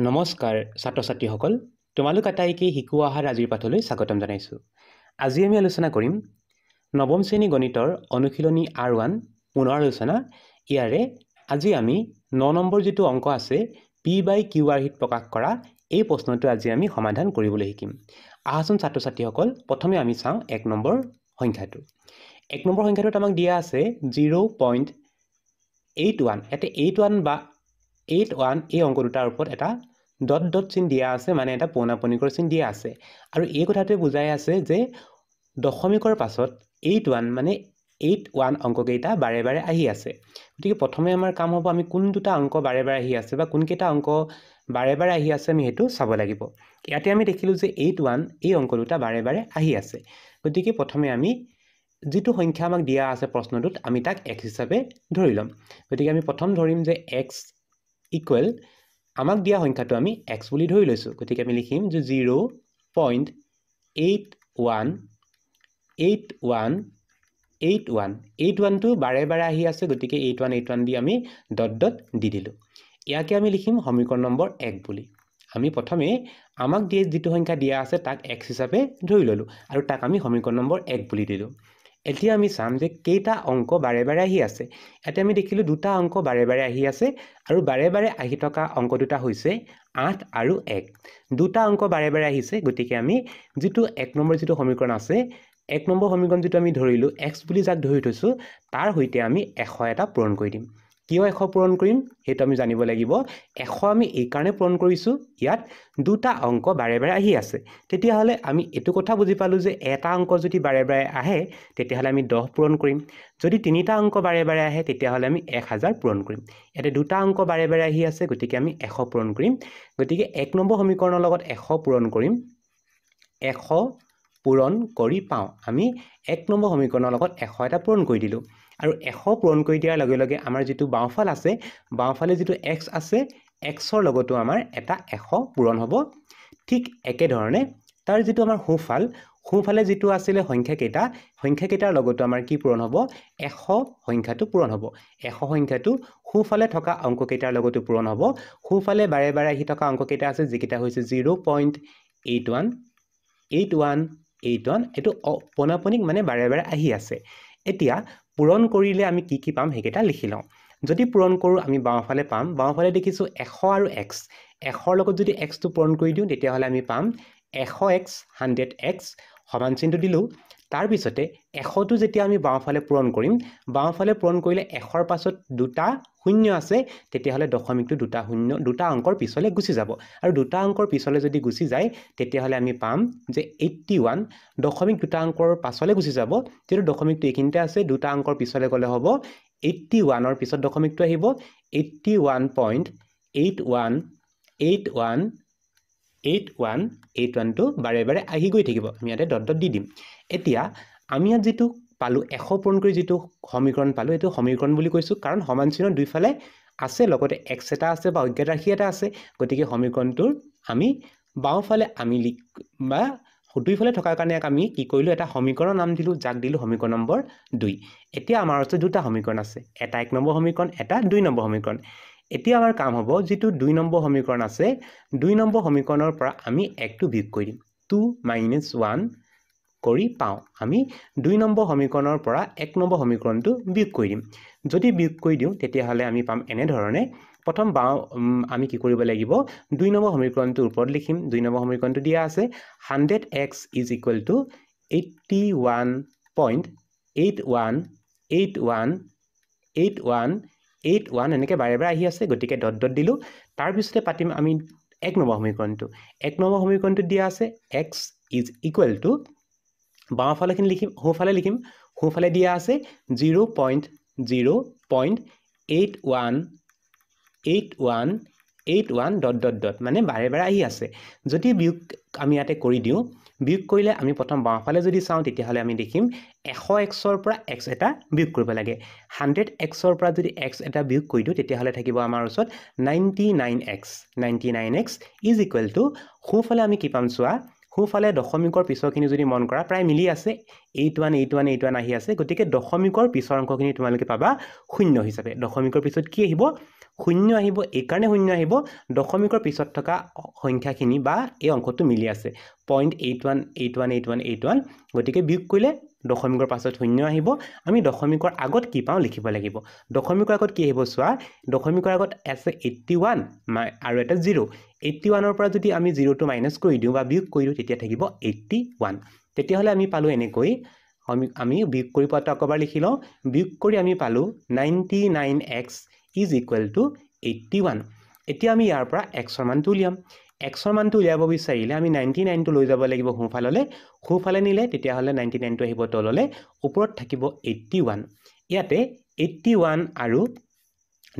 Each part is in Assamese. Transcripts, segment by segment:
নমস্কাৰ ছাত্ৰ ছাত্ৰীসকল তোমালোক আটাইকেই শিকু অহাৰ আজিৰ পাঠলৈ স্বাগতম জনাইছোঁ আজি আমি আলোচনা কৰিম নৱম শ্ৰেণী গণিতৰ অনুশীলনী আৰ ওৱান পুনৰ আলোচনা ইয়াৰে আজি আমি ন নম্বৰ যিটো অংক আছে পি বাই কিউ আৰ হিত প্ৰকাশ কৰা এই প্ৰশ্নটো আজি আমি সমাধান কৰিবলৈ শিকিম আহাচোন ছাত্ৰ ছাত্ৰীসকল প্ৰথমে আমি চাওঁ এক নম্বৰ সংখ্যাটো এক নম্বৰ সংখ্যাটোত আমাক দিয়া আছে জিৰ' পইণ্ট এইট ওৱান ইয়াতে এইট ওৱান বা এইট ওৱান এই অংক দুটাৰ ওপৰত এটা ডট ডট চিন দিয়া আছে মানে এটা পৌনাপনিকৰ চিন দিয়া আছে আৰু এই কথাটোৱে বুজাই আছে যে দশমিকৰ পাছত এইট ওৱান মানে এইট ওৱান অংককেইটা বাৰে বাৰে আহি আছে গতিকে প্ৰথমে আমাৰ কাম হ'ব আমি কোন দুটা অংক বাৰে বাৰে আহি আছে বা কোনকেইটা অংক বাৰে বাৰে আহি আছে আমি সেইটো চাব লাগিব ইয়াতে আমি দেখিলোঁ যে এইট ওৱান এই অংক দুটা বাৰে বাৰে আহি আছে গতিকে প্ৰথমে আমি যিটো সংখ্যা আমাক দিয়া আছে প্ৰশ্নটোত আমি তাক এক্স হিচাপে ধৰি ল'ম গতিকে আমি প্ৰথম ধৰিম যে এক্স ইকুৱেল আমাক দিয়া সংখ্যাটো আমি এক্স বুলি ধৰি লৈছোঁ গতিকে আমি লিখিম যে zero' point eight one eight one eight one eight ওৱানটো বাৰে বাৰে আহি আছে গতিকে এইট ওৱান এইট ওৱান দি আমি ডট ডট দি দিলোঁ ইয়াকে আমি লিখিম সমীকৰণ নম্বৰ এক বুলি আমি প্ৰথমে আমাক দিয়ে যিটো সংখ্যা দিয়া আছে তাক এক্স হিচাপে ধৰি ল'লোঁ আৰু তাক আমি সমীকৰণ নম্বৰ এক বুলি দিলোঁ এতিয়া আমি চাম যে কেইটা অংক বাৰে বাৰে আহি আছে ইয়াতে আমি দেখিলোঁ দুটা অংক বাৰে বাৰে আহি আছে আৰু বাৰে বাৰে আহি থকা অংক দুটা হৈছে আঠ আৰু এক দুটা অংক বাৰে বাৰে আহিছে গতিকে আমি যিটো এক নম্বৰ যিটো সমীকৰণ আছে এক নম্বৰ সমীকৰণ যিটো আমি ধৰিলোঁ এক্স বুলি যাক ধৰি থৈছোঁ তাৰ সৈতে আমি এশ এটা পূৰণ কৰি দিম কিয় এশ পূৰণ কৰিম সেইটো আমি জানিব লাগিব এশ আমি এইকাৰণে পূৰণ কৰিছোঁ ইয়াত দুটা অংক বাৰে বাৰে আহি আছে তেতিয়াহ'লে আমি এইটো কথা বুজি পালোঁ যে এটা অংক যদি বাৰে বাৰে আহে তেতিয়াহ'লে আমি দহ পূৰণ কৰিম যদি তিনিটা অংক বাৰে বাৰে আহে তেতিয়াহ'লে আমি এক হাজাৰ পূৰণ কৰিম ইয়াতে দুটা অংক বাৰে বাৰে আহি আছে গতিকে আমি এশ পূৰণ কৰিম গতিকে এক নম্বৰ সমীকৰণৰ লগত এশ পূৰণ কৰিম এশ পূৰণ কৰি পাওঁ আমি এক নম্বৰ সমীকৰণৰ লগত এশ এটা পূৰণ কৰি দিলোঁ আৰু এশ পূৰণ কৰি দিয়াৰ লগে লগে আমাৰ যিটো বাওঁফাল আছে বাওঁফালে যিটো এক্স আছে এক্সৰ লগতো আমাৰ এটা এশ পূৰণ হ'ব ঠিক একেধৰণে তাৰ যিটো আমাৰ সোঁফাল সোঁফালে যিটো আছিলে সংখ্যাকেইটা সংখ্যাকেইটাৰ লগতো আমাৰ কি পূৰণ হ'ব এশ সংখ্যাটো পূৰণ হ'ব এশ সংখ্যাটো সোঁফালে থকা অংককেইটাৰ লগতো পূৰণ হ'ব সোঁফালে বাৰে বাৰে আহি থকা অংককেইটা আছে যিকেইটা হৈছে zero' point eight one eight one eight one এইটো অপনাপনিক মানে বাৰে বাৰে আহি আছে এতিয়া পূৰণ কৰিলে আমি কি কি পাম সেইকেইটা লিখি লওঁ যদি পূৰণ কৰোঁ আমি বাওঁফালে পাম বাওঁফালে দেখিছোঁ এশ আৰু এক্স এশৰ লগত যদি এক্সটো পূৰণ কৰি দিওঁ তেতিয়াহ'লে আমি পাম এশ এক্স হাণ্ড্ৰেড এক্স সমান চিনটো দিলোঁ তাৰপিছতে এশটো যেতিয়া আমি বাওঁফালে পূৰণ কৰিম বাওঁফালে পূৰণ কৰিলে এশৰ পাছত দুটা শূন্য আছে তেতিয়াহ'লে দশমিকটো দুটা শূন্য দুটা অংকৰ পিছলৈ গুচি যাব আৰু দুটা অংকৰ পিছলৈ যদি গুচি যায় তেতিয়াহ'লে আমি পাম যে এইট্টি ওৱান দশমিক দুটা অংকৰ পাছলৈ গুচি যাব যিটো দশমিকটো এইখিনিতে আছে দুটা অংকৰ পিছলৈ গ'লে হ'ব এইট্টি ওৱানৰ পিছত দশমিকটো আহিব eighty one point eight one eight one eight one eight ওৱানটো বাৰে বাৰে আহি গৈ থাকিব আমি ইয়াতে ডট ডট দি দিম এতিয়া আমি ইয়াত যিটো পালোঁ এশ পূৰণ কৰি যিটো সমীকৰণ পালোঁ এইটো সমীকৰণ বুলি কৈছোঁ কাৰণ সমান চিহ্ন দুইফালে আছে লগতে এক্স এটা আছে বা অজ্ঞাত ৰাশি এটা আছে গতিকে সমীকৰণটোৰ আমি বাওঁফালে আমি লি বা দুইফালে থকাৰ কাৰণে আমি কি কৰিলোঁ এটা সমীকৰণৰ নাম দিলোঁ যাক দিলোঁ সমীকৰণ নম্বৰ দুই এতিয়া আমাৰ ওচৰত দুটা সমীকৰণ আছে এটা এক নম্বৰ সমীকৰণ এটা দুই নম্বৰ সমীকৰণ এতিয়া আমাৰ কাম হ'ব যিটো দুই নম্বৰ সমীকৰণ আছে দুই নম্বৰ সমীকৰণৰ পৰা আমি একটো বিয়োগ কৰি দিম টু মাইনাছ ওৱান কৰি পাওঁ আমি দুই নম্বৰ সমীকৰণৰ পৰা এক নম্বৰ সমীকৰণটো বিয়োগ কৰি দিম যদি বিয়োগ কৰি দিওঁ তেতিয়াহ'লে আমি পাম এনেধৰণে প্ৰথম বাওঁ আমি কি কৰিব লাগিব দুই নম্বৰ সমীকৰণটোৰ ওপৰত লিখিম দুই নম্বৰ সমীকৰণটো দিয়া আছে hundred x is equal to eighty one point eight one eight one eight one eight one এনেকৈ বাৰে বাৰে আহি আছে গতিকে ডট ডট দিলোঁ তাৰপিছতে পাতিম আমি এক নম্বৰ সমীকৰণটো এক নম্বৰ সমীকৰণটো দিয়া আছে এক্স ইজ ইকুৱেল টু বাওঁফালেখিনি লিখিম সোঁফালে লিখিম সোঁফালে দিয়া আছে zero' point zero' point eight one eight one eight one dot dot dot মানে বাৰে বাৰে আহি আছে যদি বিয়োগ আমি ইয়াতে কৰি দিওঁ বিয়োগ কৰিলে আমি প্ৰথম বাওঁফালে যদি চাওঁ তেতিয়াহ'লে আমি দেখিম এশ এক্সৰ পৰা এক্স এটা বিয়োগ কৰিব লাগে হাণ্ড্ৰেড এক্সৰ পৰা যদি এক্স এটা বিয়োগ কৰি দিওঁ তেতিয়াহ'লে থাকিব আমাৰ ওচৰত ninety nine x ninety nine x is equal to সোঁফালে আমি কি পাম চোৱা সোঁফালে দশমিকৰ পিছৰখিনি যদি মন কৰা প্ৰায় মিলি আছে eight one eight one eight one আহি আছে গতিকে দশমিকৰ পিছৰ অংশখিনি তোমালোকে পাবা শূন্য হিচাপে দশমিকৰ পিছত কি আহিব শূন্য আহিব এইকাৰণে শূন্য আহিব দশমিকৰ পিছত থকা সংখ্যাখিনি বা এই অংকটো মিলি আছে point eight one eight one eight one eight one গতিকে বিয়োগ কৰিলে দশমিকৰ পাছত শূন্য আহিব আমি দশমিকৰ আগত কি পাওঁ লিখিব লাগিব দশমিকৰ আগত কি আহিব চোৱা দশমিকৰ আগত আছে এইট্টি ওৱান আৰু এটা জিৰ' এইট্টি ওৱানৰ পৰা যদি আমি জিৰ'টো মাইনাছ কৰি দিওঁ বা বিয়োগ কৰি দিওঁ তেতিয়া থাকিব এইট্টি ওৱান তেতিয়াহ'লে আমি পালোঁ এনেকৈ আমি বিয়োগ কৰি পোৱাটো আকৌ এবাৰ লিখি লওঁ বিয়োগ কৰি আমি পালোঁ ninety nine x is equal to eighty one এতিয়া আমি ইয়াৰ পৰা এক্সৰ মানটো উলিয়াম এক্সৰ মানটো উলিয়াব বিচাৰিলে আমি নাইণ্টি নাইনটো লৈ যাব লাগিব সোঁফাললৈ সোঁফালে নিলে তেতিয়াহ'লে নাইণ্টি নাইনটো আহিব তললৈ ওপৰত থাকিব এইট্টি ওৱান ইয়াতে এইট্টি ওৱান আৰু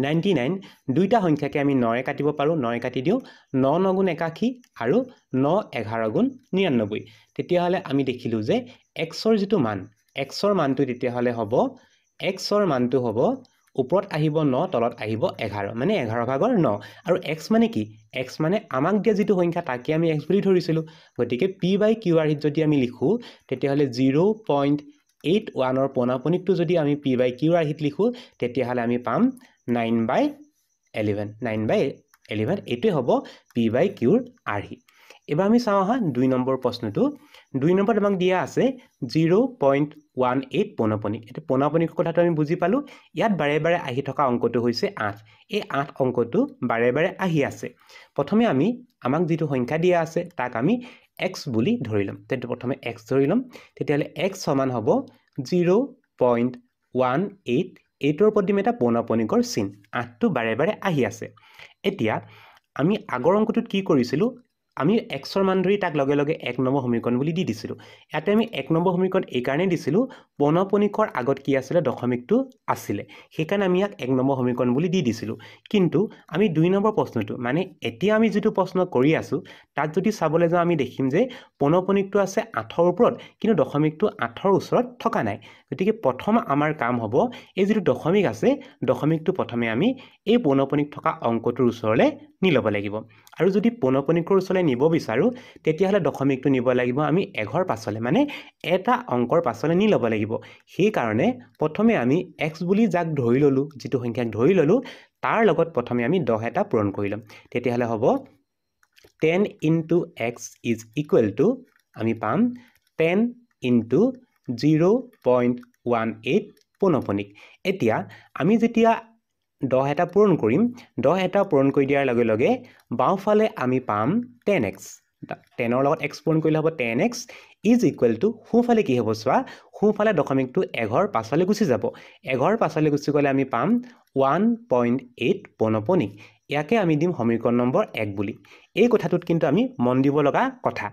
নাইণ্টি নাইন দুয়োটা সংখ্যাকে আমি নৰে কাটিব পাৰোঁ নৰে কাটি দিওঁ ন ন গুণ একাশী আৰু ন এঘাৰ গুণ নিৰান্নব্বৈ তেতিয়াহ'লে আমি দেখিলোঁ যে এক্সৰ যিটো মান এক্সৰ মানটো তেতিয়াহ'লে হ'ব এক্সৰ মানটো হ'ব ওপৰত আহিব ন তলত আহিব এঘাৰ মানে এঘাৰ ভাগৰ ন আৰু এক্স মানে কি এক্স মানে আমাক দিয়া যিটো সংখ্যা তাকে আমি এক্স বুলি ধৰিছিলোঁ গতিকে পি বাই কিউ আৰ হিত যদি আমি লিখোঁ তেতিয়াহ'লে জিৰ' পইণ্ট এইট ওৱানৰ পোনাপনিকটো যদি আমি পি বাই কিউ আৰ হিত লিখোঁ তেতিয়াহ'লে আমি পাম nine by eleven nine by eleven এইটোৱে হ'ব পি বাই কিউৰ আৰ্হিত এবাৰ আমি চাওঁ আহা দুই নম্বৰ প্ৰশ্নটো দুই নম্বৰত আমাক দিয়া আছে জিৰ' পইণ্ট ওৱান এইট পনাপনিক এইটো পনাপনিকৰ কথাটো আমি বুজি পালোঁ ইয়াত বাৰে বাৰে আহি থকা অংকটো হৈছে আঠ এই আঠ অংকটো বাৰে বাৰে আহি আছে প্ৰথমে আমি আমাক যিটো সংখ্যা দিয়া আছে তাক আমি এক্স বুলি ধৰি ল'ম তেন্তে প্ৰথমে এক্স ধৰি ল'ম তেতিয়াহ'লে এক্স সমান হ'ব জিৰ' পইণ্ট ওৱান এইট এইটৰ প্ৰতি এটা পৌনপনিকৰ চিন আঠটো বাৰে বাৰে আহি আছে এতিয়া আমি আগৰ অংকটোত কি কৰিছিলোঁ আমি এক্সৰ মান ধৰি তাক লগে লগে এক নম্বৰ সমীকৰণ বুলি দি দিছিলোঁ ইয়াতে আমি এক নম্বৰ সমীকৰণ এইকাৰণেই দিছিলোঁ পণপণিকৰ আগত কি আছিলে দশমিকটো আছিলে সেইকাৰণে আমি ইয়াক এক নম্বৰ সমীকৰণ বুলি দি দিছিলোঁ কিন্তু আমি দুই নম্বৰ প্ৰশ্নটো মানে এতিয়া আমি যিটো প্ৰশ্ন কৰি আছোঁ তাত যদি চাবলৈ যাওঁ আমি দেখিম যে পণপণিকটো আছে আঠৰ ওপৰত কিন্তু দশমিকটো আঠৰ ওচৰত থকা নাই গতিকে প্ৰথম আমাৰ কাম হ'ব এই যিটো দশমিক আছে দশমিকটো প্ৰথমে আমি এই পণপণিক থকা অংকটোৰ ওচৰলৈ নি ল'ব লাগিব আৰু যদি পৌনপনিকৰ ওচৰলৈ নিব বিচাৰোঁ তেতিয়াহ'লে দশমিকটো নিব লাগিব আমি এঘৰ পাছলৈ মানে এটা অংকৰ পাছলৈ নি ল'ব লাগিব সেইকাৰণে প্ৰথমে আমি এক্স বুলি যাক ধৰি ল'লোঁ যিটো সংখ্যাক ধৰি ল'লোঁ তাৰ লগত প্ৰথমে আমি দহ এটা পূৰণ কৰি ল'ম তেতিয়াহ'লে হ'ব ten into x is equal to আমি পাম ten into zero' point one eight পৌনপনিক এতিয়া আমি যেতিয়া দহ এটা পূৰণ কৰিম দহ এটা পূৰণ কৰি দিয়াৰ লগে লগে বাওঁফালে আমি পাম টেন এক্স টেনৰ লগত এক্স পূৰণ কৰিলে হ'ব ten x is equal to সোঁফালে কি হ'ব চোৱা সোঁফালে দশমিকটো এঘৰ পাছলৈ গুচি যাব এঘৰ পাছলৈ গুচি গ'লে আমি পাম ওৱান পইণ্ট এইট পনপনি ইয়াকে আমি দিম সমীকৰণ নম্বৰ এক বুলি এই কথাটোত কিন্তু আমি মন দিব লগা কথা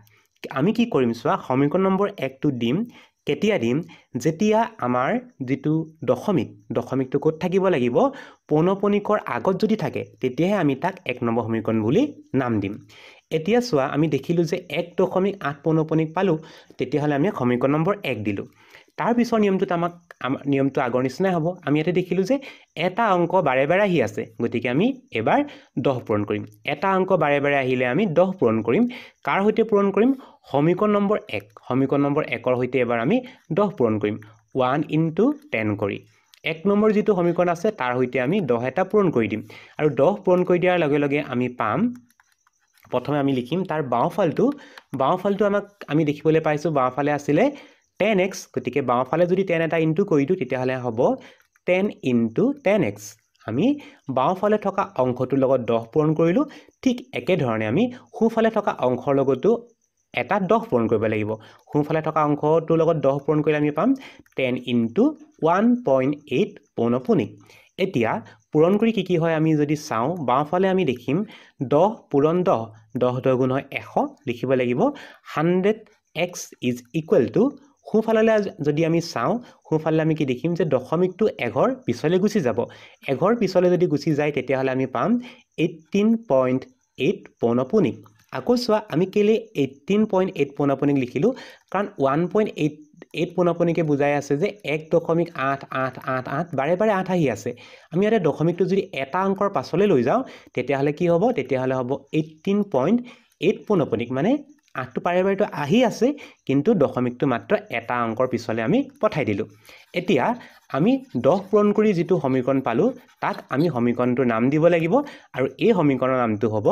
আমি কি কৰিম চোৱা সমীকৰণ নম্বৰ একটো দিম কেতিয়া দিম যেতিয়া আমাৰ যিটো দশমিক দশমিকটো ক'ত থাকিব লাগিব পৌনপনিকৰ আগত যদি থাকে তেতিয়াহে আমি তাক এক নম্বৰ সমীকৰণ বুলি নাম দিম এতিয়া চোৱা আমি দেখিলোঁ যে এক দশমিক আঠ পৌনপনিক পালোঁ তেতিয়াহ'লে আমি সমীকৰণ নম্বৰ এক দিলোঁ তাৰপিছৰ নিয়মটোত আমাক আমাৰ নিয়মটো আগৰ নিচিনাই হ'ব আমি ইয়াতে দেখিলোঁ যে এটা অংক বাৰে বাৰে আহি আছে গতিকে আমি এবাৰ দহ পূৰণ কৰিম এটা অংক বাৰে বাৰে আহিলে আমি দহ পূৰণ কৰিম কাৰ সৈতে পূৰণ কৰিম সমীকৰণ নম্বৰ এক সমীকৰণ নম্বৰ একৰ সৈতে এবাৰ আমি দহ পূৰণ কৰিম ওৱান ইনটু টেন কৰি এক নম্বৰ যিটো সমীকৰণ আছে তাৰ সৈতে আমি দহ এটা পূৰণ কৰি দিম আৰু দহ পূৰণ কৰি দিয়াৰ লগে লগে আমি পাম প্ৰথমে আমি লিখিম তাৰ বাওঁফালটো বাওঁফালটো আমাক আমি দেখিবলৈ পাইছোঁ বাওঁফালে আছিলে টেন এক্স গতিকে বাওঁফালে যদি টেন এটা ইনটু কৰি দিওঁ তেতিয়াহ'লে হ'ব টেন ইনটু টেন এক্স আমি বাওঁফালে থকা অংশটোৰ লগত দহ পূৰণ কৰিলোঁ ঠিক একেধৰণে আমি সোঁফালে থকা অংশৰ লগতো এটা দহ পূৰণ কৰিব লাগিব সোঁফালে থকা অংশটোৰ লগত দহ পূৰণ কৰিলে আমি পাম ten into one point eight পৌনপুনিক এতিয়া পূৰণ কৰি কি কি হয় আমি যদি চাওঁ বাওঁফালে আমি দেখিম দহ পূৰণ দহ দহ দহ গুণ হয় এশ লিখিব লাগিব hundred x is equal to সোঁফাললৈ যদি আমি চাওঁ সোঁফাললৈ আমি কি দেখিম যে দশমিকটো এঘৰ পিছলৈ গুচি যাব এঘৰ পিছলৈ যদি গুচি যায় তেতিয়াহ'লে আমি পাম এইটিন পইণ্ট এইট পৌনপুনিক আকৌ চোৱা আমি কেলৈ এইটিন পইণ্ট এইট পৌনপুনিক লিখিলোঁ কাৰণ ওৱান পইণ্ট এইট এইট পৌনপুনিকে বুজাই আছে যে এক দশমিক আঠ আঠ আঠ আঠ বাৰে বাৰে আঠ আহি আছে আমি ইয়াতে দশমিকটো যদি এটা অংকৰ পাছলৈ লৈ যাওঁ তেতিয়াহ'লে কি হ'ব তেতিয়াহ'লে হ'ব এইটিন পইণ্ট এইট পৌনপুনিক মানে আঠটো পাৰে পাৰিটো আহি আছে কিন্তু দশমিকটো মাত্ৰ এটা অংকৰ পিছলৈ আমি পঠাই দিলোঁ এতিয়া আমি দহ পূৰণ কৰি যিটো সমীকৰণ পালোঁ তাক আমি সমীকৰণটোৰ নাম দিব লাগিব আৰু এই সমীকৰণৰ নামটো হ'ব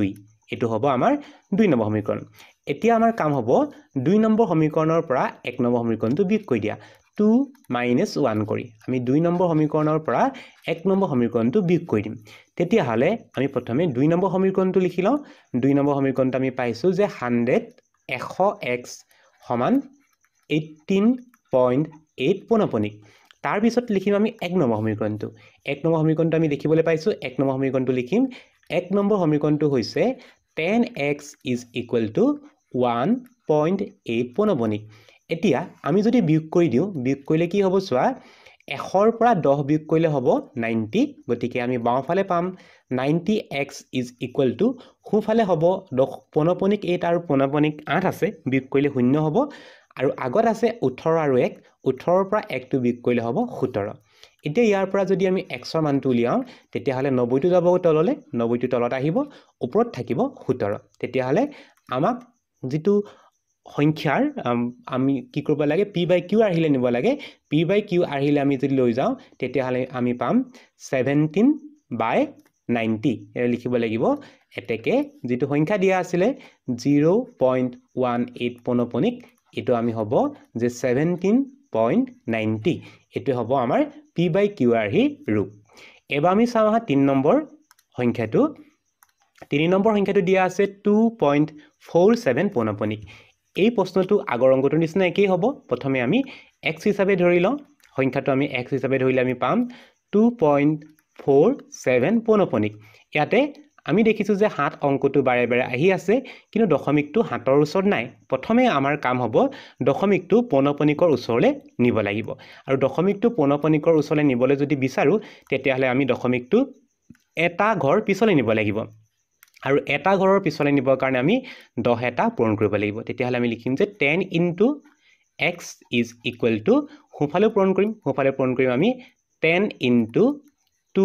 দুই এইটো হ'ব আমাৰ দুই নম্বৰ সমীকৰণ এতিয়া আমাৰ কাম হ'ব দুই নম্বৰ সমীকৰণৰ পৰা এক নম্বৰ সমীকৰণটো বিগ কৰি দিয়া টু মাইনাছ ওৱান কৰি আমি দুই নম্বৰ সমীকৰণৰ পৰা এক নম্বৰ সমীকৰণটো বিগ কৰি দিম তেতিয়াহ'লে আমি প্ৰথমে দুই নম্বৰ সমীকৰণটো লিখি লওঁ দুই নম্বৰ সমীকৰণটো আমি পাইছোঁ যে হাণ্ড্ৰেড এশ এক্স সমান এইটিন পইণ্ট এইট পোনাপনিক তাৰপিছত লিখিম আমি এক নম্বৰ সমীকৰণটো এক নম্বৰ সমীকৰণটো আমি লিখিবলৈ পাইছোঁ এক নম্বৰ সমীকৰণটো লিখিম এক নম্বৰ সমীকৰণটো হৈছে ten x is equal to one point eight পোনাপনিক এতিয়া আমি যদি বিয়োগ কৰি দিওঁ বিয়োগ কৰিলে কি হ'ব চোৱা এশৰ পৰা দহ বিয়োগ কৰিলে হ'ব নাইণ্টি গতিকে আমি বাওঁফালে পাম ninety x is equal to সোঁফালে হ'ব দহ পনপনিক এইট আৰু পনপনিক আঠ আছে বিয়োগ কৰিলে শূন্য হ'ব আৰু আগত আছে ওঠৰ আৰু এক ওঠৰৰ পৰা একটো বিয়োগ কৰিলে হ'ব সোতৰ এতিয়া ইয়াৰ পৰা যদি আমি এক্সৰ মানটো উলিয়াওঁ তেতিয়াহ'লে নব্বৈটো যাব তললৈ নব্বৈটো তলত আহিব ওপৰত থাকিব সোতৰ তেতিয়াহ'লে আমাক যিটো সংখ্যাৰ আমি কি কৰিব লাগে পি বাই কিউ আহিলে নিব লাগে পি বাই কিউ আহিলে আমি যদি লৈ যাওঁ তেতিয়াহ'লে আমি পাম ছেভেণ্টিন বাই নাইণ্টি এয়া লিখিব লাগিব এতেকে যিটো সংখ্যা দিয়া আছিলে জিৰ' পইণ্ট ওৱান এইট পনপনিক এইটো আমি হ'ব যে ছেভেণ্টিন পইণ্ট নাইণ্টি এইটোৱে হ'ব আমাৰ পি বাই কিউ আৰ্হিৰ ৰূপ এইবাৰ আমি চাওঁ আহা তিনি নম্বৰ সংখ্যাটো তিনি নম্বৰ সংখ্যাটো দিয়া আছে টু পইণ্ট ফ'ৰ ছেভেন পনপনিক এই প্ৰশ্নটো আগৰ অংকটোৰ নিচিনা একেই হ'ব প্ৰথমে আমি এক্স হিচাপে ধৰি লওঁ সংখ্যাটো আমি এক্স হিচাপে ধৰিলে আমি পাম টু পইণ্ট ফ'ৰ ছেভেন পনপনিক ইয়াতে আমি দেখিছোঁ যে সাত অংকটো বাৰে বাৰে আহি আছে কিন্তু দশমিকটো হাতৰ ওচৰত নাই প্ৰথমে আমাৰ কাম হ'ব দশমিকটো পৌনপনিকৰ ওচৰলৈ নিব লাগিব আৰু দশমিকটো পৌনপনিকৰ ওচৰলৈ নিবলৈ যদি বিচাৰোঁ তেতিয়াহ'লে আমি দশমিকটো এটা ঘৰ পিছলৈ নিব লাগিব আৰু এটা ঘৰৰ পিছলৈ নিবৰ কাৰণে আমি দহ এটা পূৰণ কৰিব লাগিব তেতিয়াহ'লে আমি লিখিম যে ten into x is equal to সোঁফালে পূৰণ কৰিম সোঁফালে পূৰণ কৰিম আমি ten into two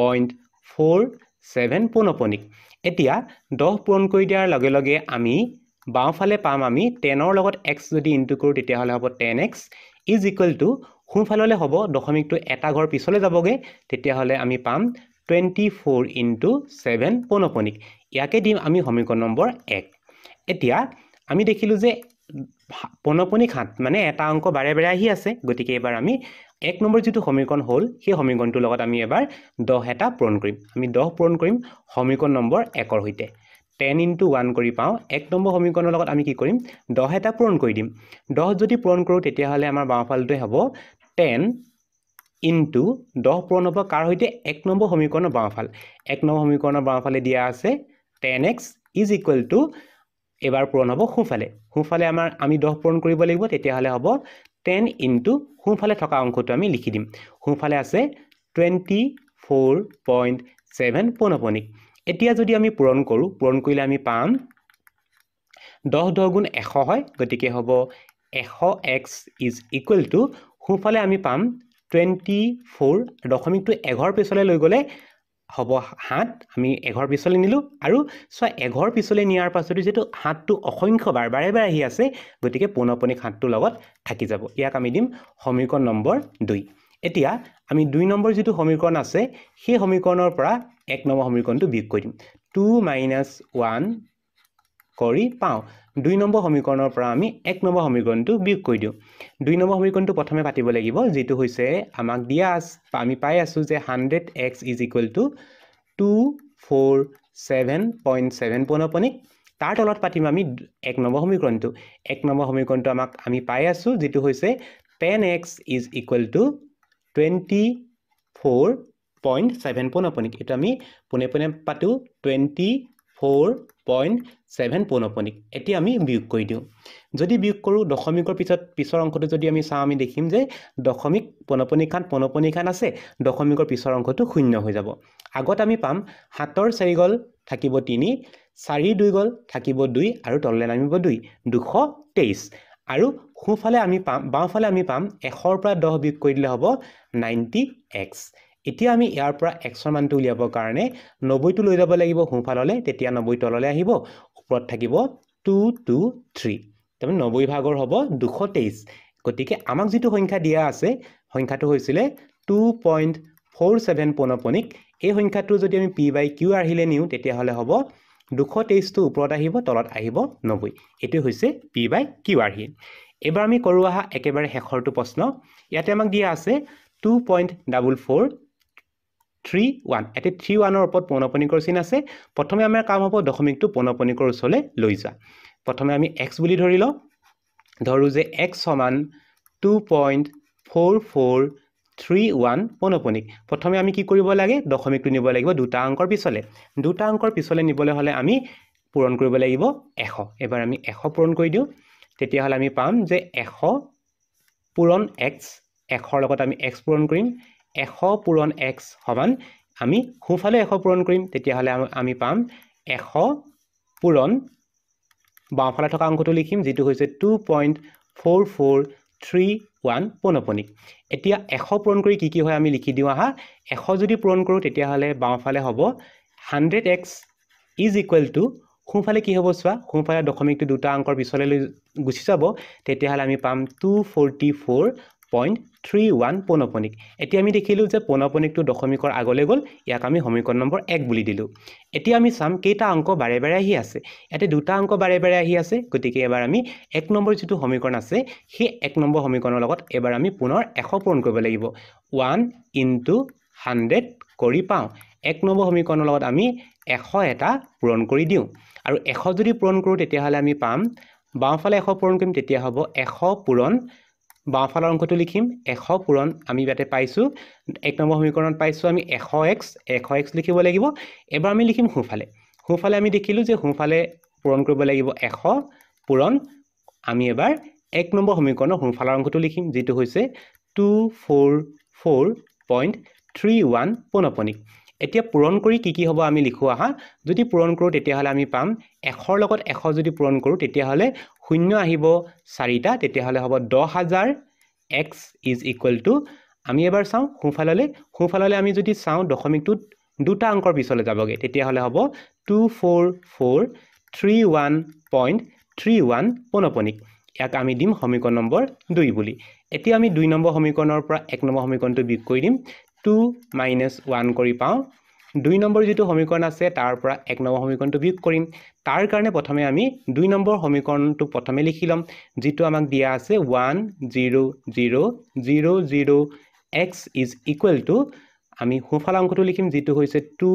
point four seven পোনপনিক এতিয়া দহ পূৰণ কৰি দিয়াৰ লগে লগে আমি বাওঁফালে পাম আমি টেনৰ লগত এক্স যদি ইনটু কৰোঁ তেতিয়াহ'লে হ'ব ten x is equal to সোঁফাললৈ হ'ব দশমিকটো এটা ঘৰ পিছলৈ যাবগৈ তেতিয়াহ'লে আমি পাম টুৱেণ্টি ফ'ৰ ইণ্টু ছেভেন পনপনিক ইয়াকে দিম আমি সমীকৰণ নম্বৰ এক এতিয়া আমি দেখিলোঁ যে পনপনিক সাত মানে এটা অংক বাৰে বাৰে আহি আছে গতিকে এইবাৰ আমি এক নম্বৰ যিটো সমীকৰণ হ'ল সেই সমীকৰণটোৰ লগত আমি এবাৰ দহ এটা পূৰণ কৰিম আমি দহ পূৰণ কৰিম সমীকৰণ নম্বৰ একৰ সৈতে টেন ইণ্টু ওৱান কৰি পাওঁ এক নম্বৰ সমীকৰণৰ লগত আমি কি কৰিম দহ এটা পূৰণ কৰি দিম দহ যদি পূৰণ কৰোঁ তেতিয়াহ'লে আমাৰ বাওঁফালটোৱে হ'ব টেন ইনটু দহ পূৰণ হ'ব কাৰ সৈতে এক নম্বৰ সমীকৰণৰ বাওঁফাল এক নম্বৰ সমীকৰণৰ বাওঁফালে দিয়া আছে ten x is equal to এইবাৰ পূৰণ হ'ব সোঁফালে সোঁফালে আমাৰ আমি দহ পূৰণ কৰিব লাগিব তেতিয়াহ'লে হ'ব টেন ইনটু সোঁফালে থকা অংশটো আমি লিখি দিম সোঁফালে আছে টুৱেণ্টি ফ'ৰ পইণ্ট ছেভেন পৌনপনিক এতিয়া যদি আমি পূৰণ কৰোঁ পূৰণ কৰিলে আমি পাম দহ দহ গুণ এশ হয় গতিকে হ'ব এশ এক্স ইজ ইকুৱেল টু সোঁফালে আমি পাম টুৱেণ্টি ফ'ৰ দশমিকটো এঘৰ পিছলৈ লৈ গ'লে হ'ব সাত আমি এঘৰ পিছলৈ নিলোঁ আৰু চোৱা এঘৰ পিছলৈ নিয়াৰ পাছতো যিহেতু সাতটো অসংখ্য বাৰ বাৰে বাৰে আহি আছে গতিকে পোনপনি সাতটোৰ লগত থাকি যাব ইয়াক আমি দিম সমীকৰণ নম্বৰ দুই এতিয়া আমি দুই নম্বৰ যিটো সমীকৰণ আছে সেই সমীকৰণৰ পৰা এক নম্বৰ সমীকৰণটো বিয়োগ কৰি দিম টু মাইনাছ ওৱান কৰি পাওঁ দুই নম্বৰ সমীকৰণৰ পৰা আমি এক নম্বৰ সমীকৰণটো বিয়োগ কৰি দিওঁ দুই নম্বৰ সমীকৰণটো প্ৰথমে পাতিব লাগিব যিটো হৈছে আমাক দিয়া আমি পাই আছোঁ যে hundred x is equal to two four seven point seven পনপনিক তাৰ তলত পাতিম আমি এক নম্বৰ সমীকৰণটো এক নম্বৰ সমীকৰণটো আমাক আমি পাই আছোঁ যিটো হৈছে ten x is equal to twenty four point seven পোনপনিক এইটো আমি পোনে পোনে পাতোঁ টুৱেণ্টি ফ'ৰ পইণ্ট ছেভেন পৌনপনিক এতিয়া আমি বিয়োগ কৰি দিওঁ যদি বিয়োগ কৰোঁ দশমিকৰ পিছত পিছৰ অংশটো যদি আমি চাওঁ আমি দেখিম যে দশমিক পনপনিখান পনপনিখান আছে দশমিকৰ পিছৰ অংশটো শূন্য হৈ যাব আগত আমি পাম সাতৰ চাৰি গ'ল থাকিব তিনি চাৰি দুই গ'ল থাকিব দুই আৰু তললৈ নামিব দুই দুশ তেইছ আৰু সোঁফালে আমি পাম বাওঁফালে আমি পাম এশৰ পৰা দহ বিয়োগ কৰি দিলে হ'ব নাইণ্টি এক্স এতিয়া আমি ইয়াৰ পৰা এক্সৰ মানটো উলিয়াবৰ কাৰণে নব্বৈটো লৈ যাব লাগিব সোঁফাললৈ তেতিয়া নব্বৈ তললৈ আহিব ওপৰত থাকিব টু টু থ্ৰী তাৰমানে নব্বৈ ভাগৰ হ'ব দুশ তেইছ গতিকে আমাক যিটো সংখ্যা দিয়া আছে সংখ্যাটো হৈছিলে টু পইণ্ট ফ'ৰ ছেভেন পনপনিক এই সংখ্যাটো যদি আমি পি বাই কিউ আহিলে নিওঁ তেতিয়াহ'লে হ'ব দুশ তেইছটো ওপৰত আহিব তলত আহিব নব্বৈ এইটোৱে হৈছে পি বাই কিউ আৰ্হি এইবাৰ আমি কৰোঁ আহা একেবাৰে শেষৰটো প্ৰশ্ন ইয়াতে আমাক দিয়া আছে two point double four three one এতিয়া থ্ৰী ওৱানৰ ওপৰত পৌনপনিকৰ চিন আছে প্ৰথমে আমাৰ কাম হ'ব দশমিকটো পৌনপনিকৰ ওচৰলৈ লৈ যোৱা প্ৰথমে আমি এক্স বুলি ধৰি লওঁ ধৰোঁ যে এক্স সমান two point four four three one পৌনপনিক প্ৰথমে আমি কি কৰিব লাগে দশমিকটো নিব লাগিব দুটা অংকৰ পিছলৈ দুটা অংকৰ পিছলৈ নিবলৈ হ'লে আমি পূৰণ কৰিব লাগিব এশ এবাৰ আমি এশ পূৰণ কৰি দিওঁ তেতিয়াহ'লে আমি পাম যে এশ পূৰণ এক্স এশৰ লগত আমি এক্স পূৰণ কৰিম এশ পূৰণ এক্স সমান আমি সোঁফালে এশ পূৰণ কৰিম তেতিয়াহ'লে আমি পাম এশ পূৰণ বাওঁফালে থকা অংশটো লিখিম যিটো হৈছে two point four four three one পোনপনিক এতিয়া এশ পূৰণ কৰি কি কি হয় আমি লিখি দিওঁ আহা এশ যদি পূৰণ কৰোঁ তেতিয়াহ'লে বাওঁফালে হ'ব hundred x is equal to সোঁফালে কি হ'ব চোৱা সোঁফালে দশমিকটো দুটা অংকৰ পিছলৈ লৈ গুচি যাব তেতিয়াহ'লে আমি পাম two forty four point three one পনপনিক এতিয়া আমি দেখিলোঁ যে পনপনিকটো দশমিকৰ আগলৈ গ'ল ইয়াক আমি সমীকৰণ নম্বৰ এক বুলি দিলোঁ এতিয়া আমি চাম কেইটা অংক বাৰে বাৰে আহি আছে ইয়াতে দুটা অংক বাৰে বাৰে আহি আছে গতিকে এবাৰ আমি এক নম্বৰ যিটো সমীকৰণ আছে সেই এক নম্বৰ সমীকৰণৰ লগত এবাৰ আমি পুনৰ এশ পূৰণ কৰিব লাগিব ওৱান ইনটু হাণ্ড্ৰেড কৰি পাওঁ এক নম্বৰ সমীকৰণৰ লগত আমি এশ এটা পূৰণ কৰি দিওঁ আৰু এশ যদি পূৰণ কৰোঁ তেতিয়াহ'লে আমি পাম বাওঁফালে এশ পূৰণ কৰিম তেতিয়া হ'ব এশ পূৰণ বাওঁফালৰ অংশটো লিখিম এশ পূৰণ আমি ইয়াতে পাইছোঁ এক নম্বৰ সমীকৰণত পাইছোঁ আমি এশ এক্স এশ এক্স লিখিব লাগিব এবাৰ আমি লিখিম সোঁফালে সোঁফালে আমি দেখিলোঁ যে সোঁফালে পূৰণ কৰিব লাগিব এশ পূৰণ আমি এবাৰ এক নম্বৰ সমীকৰণৰ সোঁফালৰ অংশটো লিখিম যিটো হৈছে two four four point three one পোনপনিক এতিয়া পূৰণ কৰি কি কি হ'ব আমি লিখোঁ আহা যদি পূৰণ কৰোঁ তেতিয়াহ'লে আমি পাম এশৰ লগত এশ যদি পূৰণ কৰোঁ তেতিয়াহ'লে শূন্য আহিব চাৰিটা তেতিয়াহ'লে হ'ব দহ হাজাৰ এক্স ইজ ইকুৱেল টু আমি এবাৰ চাওঁ সোঁফাললৈ সোঁফাললৈ আমি যদি চাওঁ দশমিকটোত দুটা অংকৰ পিছলৈ যাবগৈ তেতিয়াহ'লে হ'ব two four four three one point three one পনপনিক ইয়াক আমি দিম সমীকৰণ নম্বৰ দুই বুলি এতিয়া আমি দুই নম্বৰ সমীকৰণৰ পৰা এক নম্বৰ সমীকৰণটো বিগ কৰি দিম টু মাইনাছ ওৱান কৰি পাওঁ দুই নম্বৰ যিটো সমীকৰণ আছে তাৰ পৰা এক নম্বৰ সমীকৰণটো বিয়োগ কৰিম তাৰ কাৰণে প্ৰথমে আমি দুই নম্বৰ সমীকৰণটো প্ৰথমে লিখি ল'ম যিটো আমাক দিয়া আছে one zero' zero' zero' zero' x is equal to আমি সোঁফালা অংশটো লিখিম যিটো হৈছে two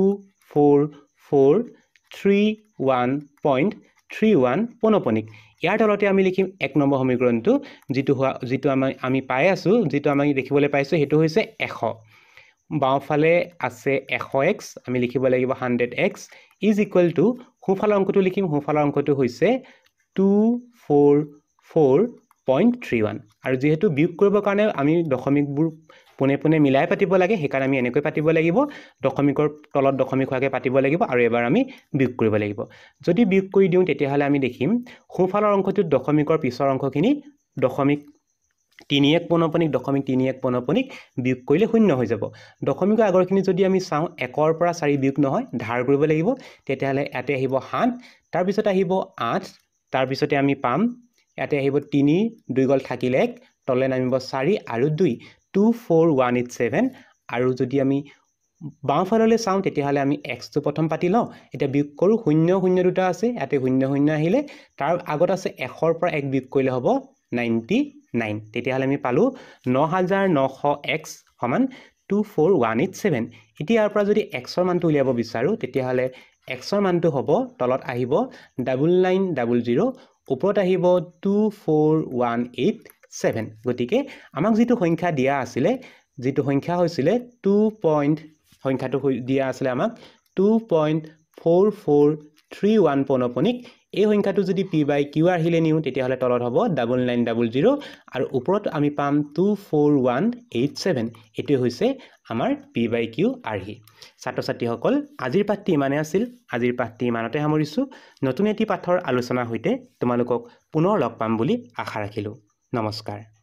four four three one point three one পনপনিক ইয়াৰ তলতে আমি লিখিম এক নম্বৰ সমীকৰণটো যিটো হোৱা যিটো আমি আমি পাই আছোঁ যিটো আমি দেখিবলৈ পাইছোঁ সেইটো হৈছে এশ বাওঁফালে আছে এশ এক্স আমি লিখিব লাগিব hundred x is equal to সোঁফালৰ অংকটো লিখিম সোঁফালৰ অংকটো হৈছে two four four point three one আৰু যিহেতু বিয়োগ কৰিবৰ কাৰণে আমি দশমিকবোৰ পোনে পোনে মিলাই পাতিব লাগে সেইকাৰণে আমি এনেকৈ পাতিব লাগিব দশমিকৰ তলত দশমিক হোৱাকৈ পাতিব লাগিব আৰু এবাৰ আমি বিয়োগ কৰিব লাগিব যদি বিয়োগ কৰি দিওঁ তেতিয়াহ'লে আমি দেখিম সোঁফালৰ অংশটোত দশমিকৰ পিছৰ অংশখিনি দশমিক তিনি এক পণপনিক দশমিক তিনি এক পণপনিক বিয়োগ কৰিলে শূন্য হৈ যাব দশমিকৰ আগৰখিনি যদি আমি চাওঁ একৰ পৰা চাৰি বিয়োগ নহয় ধাৰ কৰিব লাগিব তেতিয়াহ'লে ইয়াতে আহিব সাত তাৰপিছত আহিব আঠ তাৰপিছতে আমি পাম ইয়াতে আহিব তিনি দুই গল থাকিলে এক তলে নামিব চাৰি আৰু দুই two four one eight seven আৰু যদি আমি বাওঁফাললৈ চাওঁ তেতিয়াহ'লে আমি এক্সটো প্ৰথম পাতি লওঁ এতিয়া বিয়োগ কৰোঁ শূন্য শূন্য দুটা আছে ইয়াতে শূন্য শূন্য আহিলে তাৰ আগত আছে এশৰ পৰা এক বিয়োগ কৰিলে হ'ব নাইণ্টি নাইন তেতিয়াহ'লে আমি পালোঁ ন হাজাৰ নশ এক্স সমান two four one eight seven এতিয়া ইয়াৰ পৰা যদি এক্সৰ মানটো উলিয়াব বিচাৰোঁ তেতিয়াহ'লে এক্সৰ মানটো হ'ব তলত আহিব ডাবল নাইন ডাবল জিৰ' ওপৰত আহিব two four one eight seven গতিকে আমাক যিটো সংখ্যা দিয়া আছিলে যিটো সংখ্যা হৈছিলে টু পইণ্ট সংখ্যাটো দিয়া আছিলে আমাক two point four four three one পনপনিক এই সংখ্যাটো যদি পি বাই কিউ আহিলে নিওঁ তেতিয়াহ'লে তলত হ'ব ডাবল নাইন ডাবল জিৰ' আৰু ওপৰত আমি পাম two four one eight seven এইটোৱে হৈছে আমাৰ পি বাই কিউ আৰ্হি ছাত্ৰ ছাত্ৰীসকল আজিৰ পাঠটি ইমানেই আছিল আজিৰ পাঠটি ইমানতে সামৰিছোঁ নতুন এটি পাঠৰ আলোচনাৰ সৈতে তোমালোকক পুনৰ লগ পাম বুলি আশা ৰাখিলোঁ নমস্কাৰ